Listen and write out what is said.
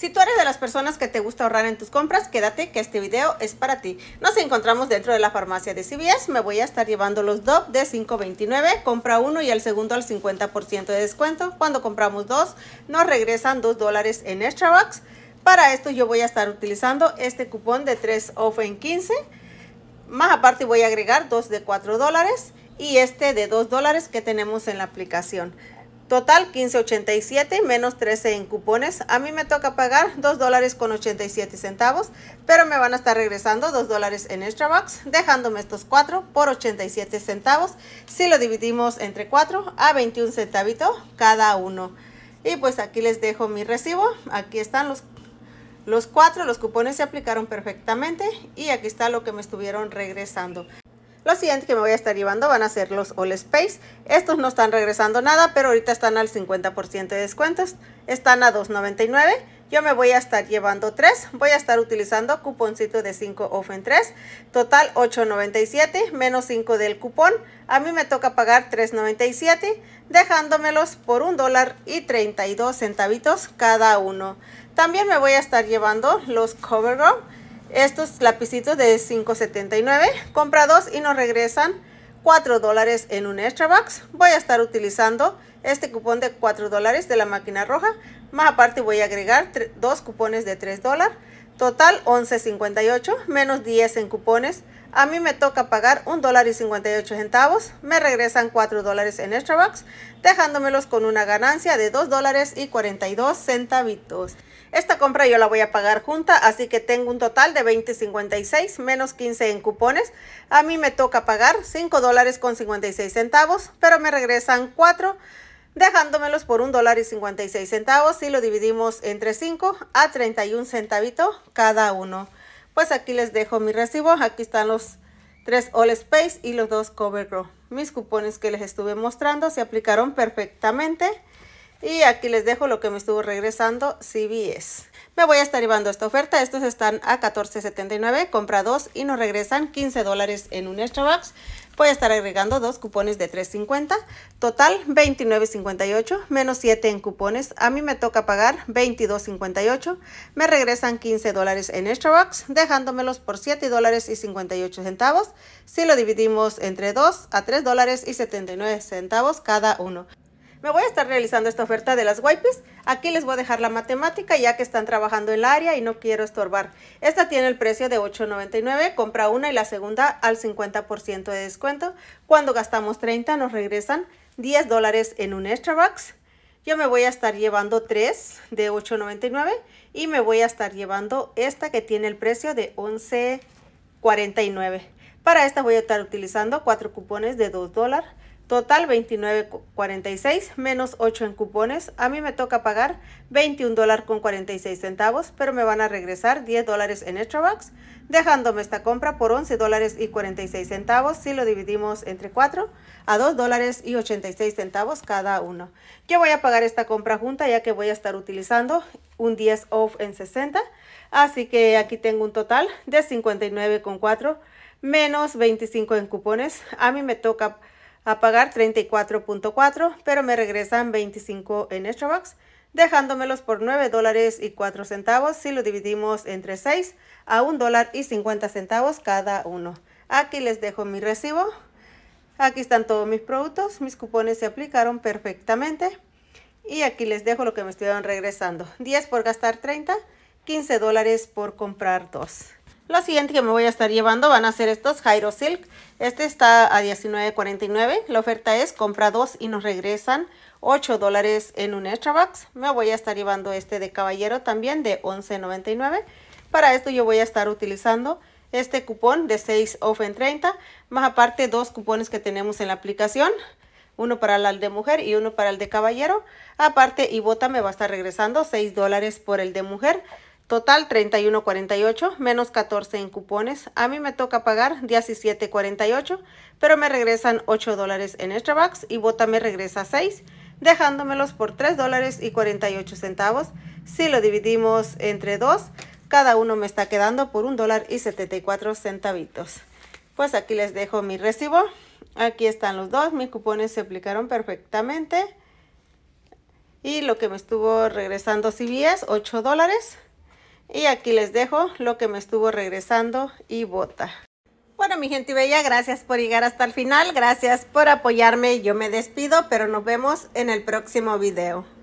Si tú eres de las personas que te gusta ahorrar en tus compras, quédate que este video es para ti. Nos encontramos dentro de la farmacia de CVS. Me voy a estar llevando los DOP de 5.29. Compra uno y el segundo al 50% de descuento. Cuando compramos dos, nos regresan 2 dólares en Extra Bucks. Para esto yo voy a estar utilizando este cupón de 3 off en 15. Más aparte voy a agregar dos de 4 dólares y este de 2 dólares que tenemos en la aplicación. Total 15.87 menos 13 en cupones. A mí me toca pagar 2 dólares con 87 centavos, pero me van a estar regresando 2 dólares en extra box, dejándome estos 4 por 87 centavos. Si lo dividimos entre 4 a 21 centavitos cada uno. Y pues aquí les dejo mi recibo. Aquí están los, los 4, los cupones se aplicaron perfectamente y aquí está lo que me estuvieron regresando. Los siguientes que me voy a estar llevando van a ser los All Space. Estos no están regresando nada, pero ahorita están al 50% de descuentos. Están a $2.99. Yo me voy a estar llevando 3. Voy a estar utilizando cuponcito de 5 off en 3. Total $8.97 menos 5 del cupón. A mí me toca pagar $3.97 dejándomelos por un dólar y 32 centavitos cada uno. También me voy a estar llevando los CoverGirl estos lapicitos de 5.79. Compra dos y nos regresan 4 dólares en un extra box. Voy a estar utilizando este cupón de 4 dólares de la máquina roja. Más aparte voy a agregar dos cupones de 3 dólares. Total 11.58 menos 10 en cupones. A mí me toca pagar $1.58, Me regresan 4 en extra dejándomelos con una ganancia de $2.42. Esta compra yo la voy a pagar junta, así que tengo un total de 20.56 menos 15 en cupones. A mí me toca pagar $5.56. centavos, pero me regresan 4 dejándomelos por un dólar y centavos si lo dividimos entre 5 a 31 centavito cada uno. Pues aquí les dejo mi recibo, aquí están los tres All Space y los dos CoverGrow. Mis cupones que les estuve mostrando se aplicaron perfectamente y aquí les dejo lo que me estuvo regresando CVS. Me voy a estar llevando esta oferta, estos están a $14.79, compra dos y nos regresan 15 en un extra box. Voy a estar agregando dos cupones de 3.50, total 29.58 menos 7 en cupones. A mí me toca pagar 22.58, me regresan 15 en extra dejándomelos por $7.58, Si lo dividimos entre 2 a $3.79 cada uno. Me voy a estar realizando esta oferta de las wipes. Aquí les voy a dejar la matemática ya que están trabajando en el área y no quiero estorbar. Esta tiene el precio de $8.99. Compra una y la segunda al 50% de descuento. Cuando gastamos 30 nos regresan 10 dólares en un extra box. Yo me voy a estar llevando 3 de $8.99 y me voy a estar llevando esta que tiene el precio de $11.49. Para esta voy a estar utilizando 4 cupones de $2 Total 29.46 menos 8 en cupones. A mí me toca pagar 21 con centavos, pero me van a regresar 10 dólares en extra bucks, dejándome esta compra por 11 dólares y 46 centavos si lo dividimos entre 4 a 2 dólares y 86 centavos cada uno. Yo voy a pagar esta compra junta ya que voy a estar utilizando un 10 off en 60, así que aquí tengo un total de 59.4 menos 25 en cupones. A mí me toca a pagar 34.4, pero me regresan 25 en extra dejándomelos por 9 dólares y 4 centavos si lo dividimos entre 6 a 1 dólar y 50 centavos cada uno. Aquí les dejo mi recibo. Aquí están todos mis productos, mis cupones se aplicaron perfectamente. Y aquí les dejo lo que me estuvieron regresando. 10 por gastar 30, 15 dólares por comprar 2. La siguiente que me voy a estar llevando van a ser estos Jairo Silk. Este está a $19.49. La oferta es compra dos y nos regresan 8 dólares en un extra box. Me voy a estar llevando este de caballero también de $11.99. Para esto yo voy a estar utilizando este cupón de 6 off en 30. Más aparte dos cupones que tenemos en la aplicación uno para el de mujer y uno para el de caballero. Aparte, Ibota me va a estar regresando 6 dólares por el de mujer. Total 31.48 menos 14 en cupones. A mí me toca pagar 17.48, pero me regresan 8 dólares en extra bucks y Bota me regresa 6, dejándomelos por 3 dólares y 48 centavos. Si lo dividimos entre 2, cada uno me está quedando por 1 dólar y 74 centavitos. Pues aquí les dejo mi recibo. Aquí están los dos, mis cupones se aplicaron perfectamente. Y lo que me estuvo regresando es 8 dólares. Y aquí les dejo lo que me estuvo regresando y bota. Bueno, mi gente bella, gracias por llegar hasta el final. Gracias por apoyarme. Yo me despido, pero nos vemos en el próximo video.